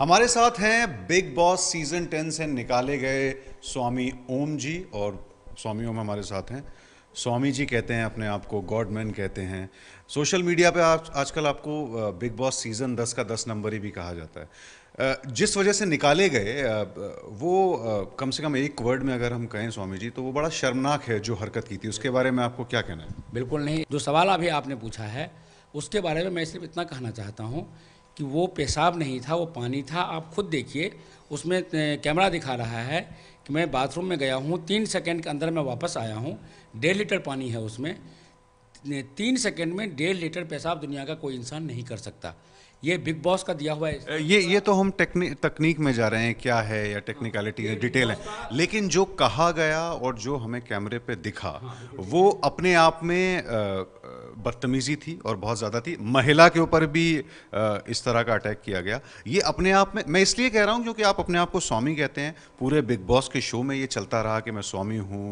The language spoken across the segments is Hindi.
हमारे साथ हैं बिग बॉस सीजन टेन से निकाले गए स्वामी ओम जी और स्वामी ओम हमारे साथ हैं स्वामी जी कहते हैं अपने आप को गॉडमैन कहते हैं सोशल मीडिया पे आप आजकल आपको बिग बॉस सीज़न दस का दस नंबर ही भी कहा जाता है जिस वजह से निकाले गए वो कम से कम एक वर्ड में अगर हम कहें स्वामी जी तो वो बड़ा शर्मनाक है जो हरकत की थी उसके बारे में आपको क्या कहना है बिल्कुल नहीं जो सवाल अभी आपने पूछा है उसके बारे में मैं सिर्फ इतना कहना चाहता हूँ कि वो पेशाब नहीं था वो पानी था आप खुद देखिए उसमें कैमरा दिखा रहा है कि मैं बाथरूम में गया हूँ तीन सेकेंड के अंदर मैं वापस आया हूँ डेढ़ लीटर पानी है उसमें तीन सेकेंड में डेढ़ लीटर पेशाब दुनिया का कोई इंसान नहीं कर सकता ये बिग बॉस का दिया हुआ है ये ये तो हम टेक्नि तकनीक में जा रहे हैं क्या है या टेक्निकलिटी है डिटेल है लेकिन जो कहा गया और जो हमें कैमरे पे दिखा हाँ, वो अपने आप में आ, बदतमीजी थी और बहुत ज़्यादा थी महिला के ऊपर भी इस तरह का अटैक किया गया ये अपने आप में मैं इसलिए कह रहा हूँ क्योंकि आप अपने आप को स्वामी कहते हैं पूरे बिग बॉस के शो में ये चलता रहा कि मैं स्वामी हूँ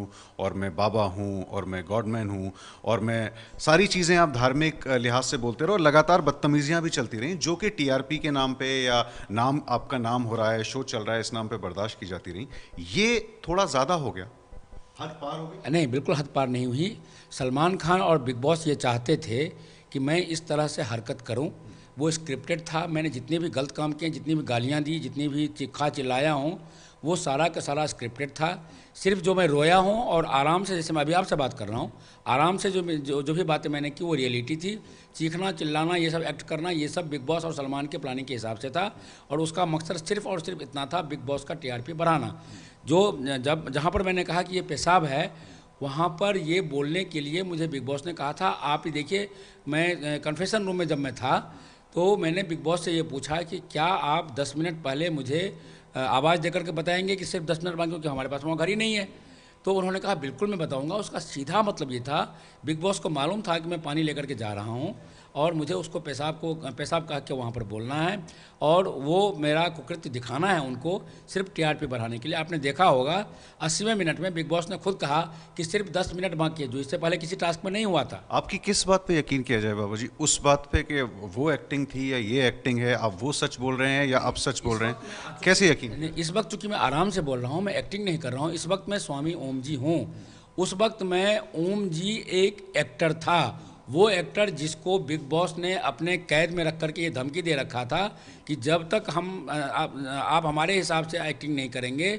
और मैं बाबा हूँ और मैं गॉडमैन हूँ और मैं सारी चीज़ें आप धार्मिक लिहाज से बोलते रहो लगातार बदतमीजियाँ भी चलती रहीं जो कि टी के नाम पर या नाम आपका नाम हो रहा है शो चल रहा है इस नाम पर बर्दाश्त की जाती रहीं ये थोड़ा ज़्यादा हो गया हद पार हो गई नहीं बिल्कुल हद पार नहीं हुई सलमान खान और बिग बॉस ये चाहते थे कि मैं इस तरह से हरकत करूं वो स्क्रिप्टेड था मैंने जितने भी गलत काम किए जितनी भी गालियां दी जितनी भी चिखा चिल्लाया हूं वो सारा का सारा स्क्रिप्टेड था सिर्फ जो मैं रोया हूँ और आराम से जैसे मैं अभी आपसे बात कर रहा हूँ आराम से जो जो जो भी बातें मैंने की वो रियलिटी थी चीखना चिल्लाना ये सब एक्ट करना ये सब बिग बॉस और सलमान के प्लानिंग के हिसाब से था और उसका मकसद सिर्फ और सिर्फ इतना था बिग बॉस का टी बढ़ाना जो जब जहाँ पर मैंने कहा कि ये पेशाब है वहाँ पर ये बोलने के लिए मुझे बिग बॉस ने कहा था आप ही देखिए मैं कन्फेशन रूम में जब मैं था तो मैंने बिग बॉस से ये पूछा कि क्या आप 10 मिनट पहले मुझे आवाज़ देकर के बताएंगे कि सिर्फ दस मिनट मांगे क्योंकि हमारे पास वहाँ घर ही नहीं है तो उन्होंने कहा बिल्कुल मैं बताऊंगा उसका सीधा मतलब ये था बिग बॉस को मालूम था कि मैं पानी लेकर के जा रहा हूँ और मुझे उसको पेशाब को पेशाब कह के वहाँ पर बोलना है और वो मेरा कुकृत्य दिखाना है उनको सिर्फ टीआरपी बढ़ाने के लिए आपने देखा होगा अस्सीवें मिनट में बिग बॉस ने खुद कहा कि सिर्फ दस मिनट बाकी है जो इससे पहले किसी टास्क में नहीं हुआ था आपकी किस बात पर यकीन किया जाए बाबा जी उस बात पर कि वो एक्टिंग थी या ये एक्टिंग है आप वो सच बोल रहे हैं या आप सच बोल रहे हैं कैसे यकीन इस वक्त चूँकि मैं आराम से बोल रहा हूँ मैं एक्टिंग नहीं कर रहा हूँ इस वक्त मैं स्वामी ओम जी हूँ उस वक्त मैं ओम जी एक एक्टर था वो एक्टर जिसको बिग बॉस ने अपने कैद में रख कर के ये धमकी दे रखा था कि जब तक हम आ, आप हमारे हिसाब से एक्टिंग नहीं करेंगे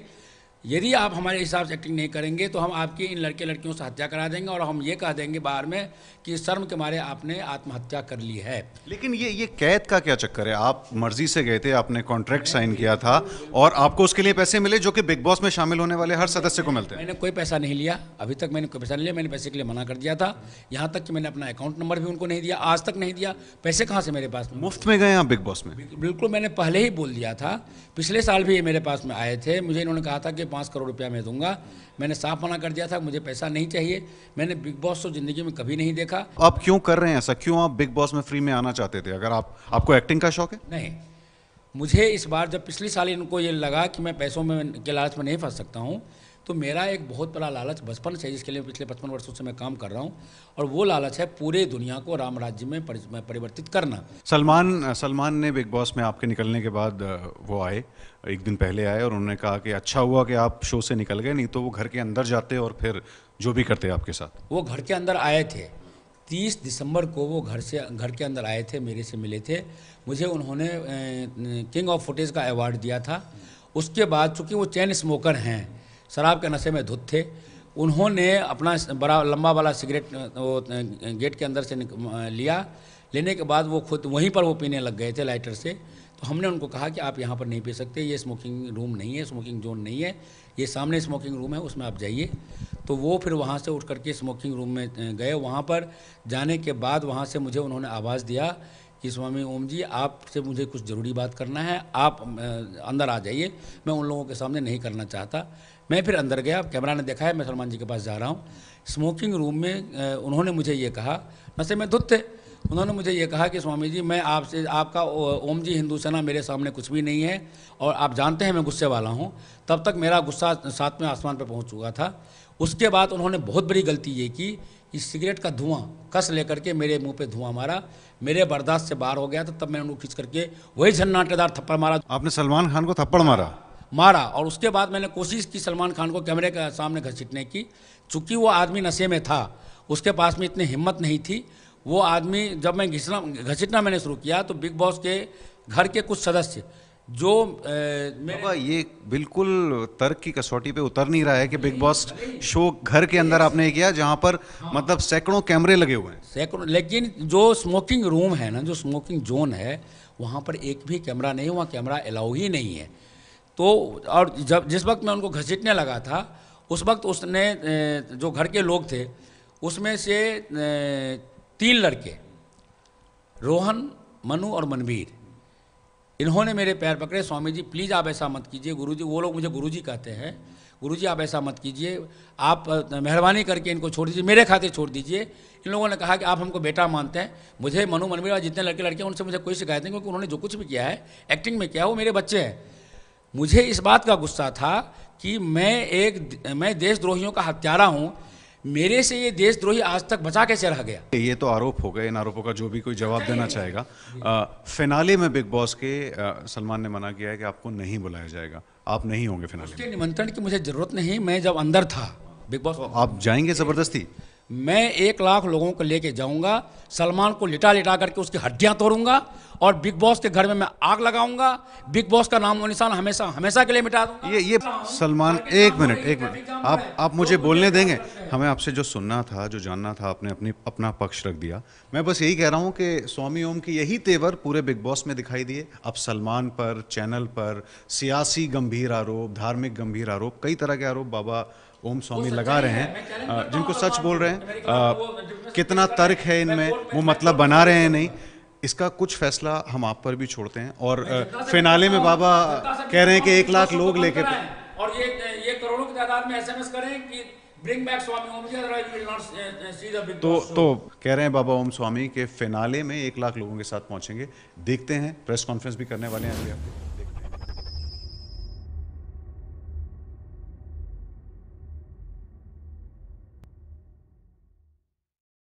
यदि आप हमारे हिसाब से एक्टिंग नहीं करेंगे तो हम आपकी इन लड़के लड़कियों से हत्या करा देंगे और हम ये कह देंगे बाहर में कि शर्म के मारे आपने आत्महत्या कर ली है लेकिन ये ये कैद का क्या चक्कर है आप मर्जी से गए थे आपने कॉन्ट्रैक्ट साइन किया था और आपको उसके लिए पैसे मिले जो कि बिग बॉस में शामिल होने वाले हर सदस्य को मिलते हैं मैंने कोई पैसा नहीं लिया अभी तक मैंने कोई पैसा नहीं लिया मैंने पैसे के लिए मना कर दिया था यहाँ तक कि मैंने अपना अकाउंट नंबर भी उनको नहीं दिया आज तक नहीं दिया पैसे कहाँ से मेरे पास मुफ्त में गए आप बिग बॉस में बिल्कुल मैंने पहले ही बोल दिया था पिछले साल भी ये मेरे पास में आए थे मुझे इन्होंने कहा था कि पाँच करोड़ रुपया मैं दूंगा मैंने साफ मना कर दिया था मुझे पैसा नहीं चाहिए मैंने बिग बॉस तो जिंदगी में कभी नहीं देखा तो आप क्यों कर रहे हैं ऐसा क्यों आप बिग बॉस में फ्री में आना चाहते थे अगर आप आपको एक्टिंग का शौक है नहीं मुझे इस बार जब पिछले साल इनको ये लगा कि मैं पैसों में के लालच में नहीं फंस सकता हूँ तो मेरा एक बहुत बड़ा लालच बचपन से जिसके लिए पिछले पचपन वर्षों से मैं काम कर रहा हूँ और वो लालच है पूरे दुनिया को राम राज्य में परिवर्तित करना सलमान सलमान ने बिग बॉस में आपके निकलने के बाद वो आए एक दिन पहले आए और उन्होंने कहा कि अच्छा हुआ कि आप शो से निकल गए नहीं तो वो घर के अंदर जाते और फिर जो भी करते आपके साथ वो घर के अंदर आए थे तीस दिसंबर को वो घर से घर के अंदर आए थे मेरे से मिले थे मुझे उन्होंने किंग ऑफ फुटेज का अवार्ड दिया था उसके बाद चूंकि वो चैन स्मोकर हैं शराब के नशे में धुत थे उन्होंने अपना बड़ा लंबा वाला सिगरेट वो गेट के अंदर से लिया लेने के बाद वो खुद वहीं पर वो पीने लग गए थे लाइटर से तो हमने उनको कहा कि आप यहाँ पर नहीं पी सकते ये स्मोकिंग रूम नहीं है स्मोकिंग जोन नहीं है ये सामने स्मोकिंग रूम है उसमें आप जाइए तो वो फिर वहाँ से उठ करके स्मोकिंग रूम में गए वहाँ पर जाने के बाद वहाँ से मुझे उन्होंने आवाज़ दिया कि स्वामी ओम जी आपसे मुझे कुछ ज़रूरी बात करना है आप अंदर आ जाइए मैं उन लोगों के सामने नहीं करना चाहता मैं फिर अंदर गया कैमरा ने देखा है मैं सलमान जी के पास जा रहा हूँ स्मोकिंग रूम में उन्होंने मुझे ये कहा नशे में धुत थे उन्होंने मुझे ये कहा कि स्वामी जी मैं आपसे आपका ओम जी हिंदू सेना मेरे सामने कुछ भी नहीं है और आप जानते हैं मैं गुस्से वाला हूँ तब तक मेरा गुस्सा सातवें आसमान पर पहुँच चुका था उसके बाद उन्होंने बहुत बड़ी गलती ये की कि सिगरेट का धुआं कस लेकर के मेरे मुंह पे धुआं मारा मेरे बर्दाश्त से बाहर हो गया था तब मैंने उनको खींच करके वही झन्नाटेदार थप्पड़ मारा आपने सलमान खान को थप्पड़ मारा मारा और उसके बाद मैंने कोशिश की सलमान खान को कैमरे के सामने घसीटने की चूँकि वो आदमी नशे में था उसके पास में इतनी हिम्मत नहीं थी वो आदमी जब मैं घिसना घसीटना मैंने शुरू किया तो बिग बॉस के घर के कुछ सदस्य जो ए, ये बिल्कुल तर्क की कसौटी पे उतर नहीं रहा है कि बिग बॉस शो घर के अंदर आपने किया जहाँ पर हाँ। मतलब सैकड़ों कैमरे लगे हुए हैं सैकड़ों लेकिन जो स्मोकिंग रूम है ना जो स्मोकिंग जोन है वहाँ पर एक भी कैमरा नहीं वहाँ कैमरा अलाउ ही नहीं है तो और जब जिस वक्त मैं उनको घसीटने लगा था उस वक्त उसने जो घर के लोग थे उसमें से तीन लड़के रोहन मनु और मनवीर इन्होंने मेरे पैर पकड़े स्वामी जी प्लीज़ आप ऐसा मत कीजिए गुरुजी वो लोग मुझे गुरुजी कहते हैं गुरुजी आप ऐसा मत कीजिए आप मेहरबानी करके इनको छोड़ दीजिए मेरे खाते छोड़ दीजिए इन लोगों ने कहा कि आप हमको बेटा मानते हैं मुझे मनु मनवीर और जितने लड़के लड़के उनसे मुझे कोई शिकायत नहीं क्योंकि उन्होंने जो कुछ भी किया है एक्टिंग में किया है वो मेरे बच्चे हैं मुझे इस बात का गुस्सा था कि मैं एक मैं देशद्रोहियों का हत्यारा हूं मेरे से ये देशद्रोही आज तक बचा कैसे रह गया ये तो आरोप हो गए इन आरोपों का जो भी कोई जवाब देना चाहेगा फिनाले में बिग बॉस के सलमान ने मना किया है कि आपको नहीं बुलाया जाएगा आप नहीं होंगे फिनाले उसके निमंत्रण की मुझे जरूरत नहीं मैं जब अंदर था बिग बॉस आप जाएंगे जबरदस्ती मैं एक लाख लोगों को लेके जाऊंगा सलमान को लिटा लिटा करके उसकी हड्डियां तोड़ूंगा और बिग बॉस के घर में मैं आग लगाऊंगा बिग बॉस का नाम निशान हमेशा हमेशा के लिए मिटा दूंगा ये ये सलमान एक मिनट एक मिनट आप आप मुझे बोलने देंगे हमें आपसे जो सुनना था जो जानना था आपने अपनी अपना पक्ष रख दिया मैं बस यही कह रहा हूँ कि स्वामी ओम की यही तेवर पूरे बिग बॉस में दिखाई दिए अब सलमान पर चैनल पर सियासी गंभीर आरोप धार्मिक गंभीर आरोप कई तरह के आरोप बाबा ओम स्वामी लगा रहे हैं जिनको सच बोल रहे हैं कितना तर्क है इनमें वो मतलब बना रहे हैं नहीं इसका कुछ फैसला हम आप पर भी छोड़ते हैं और फिनाले में बाबा कह रहे हैं कि एक लाख लोग लेके और ये ये करोड़ों की तादाद में एसएमएस करें कि uh, uh, तो तो कह रहे हैं बाबा ओम स्वामी के फिनाले में एक लाख लोगों के साथ पहुंचेंगे देखते हैं प्रेस कॉन्फ्रेंस भी करने वाले हैं अभी आपको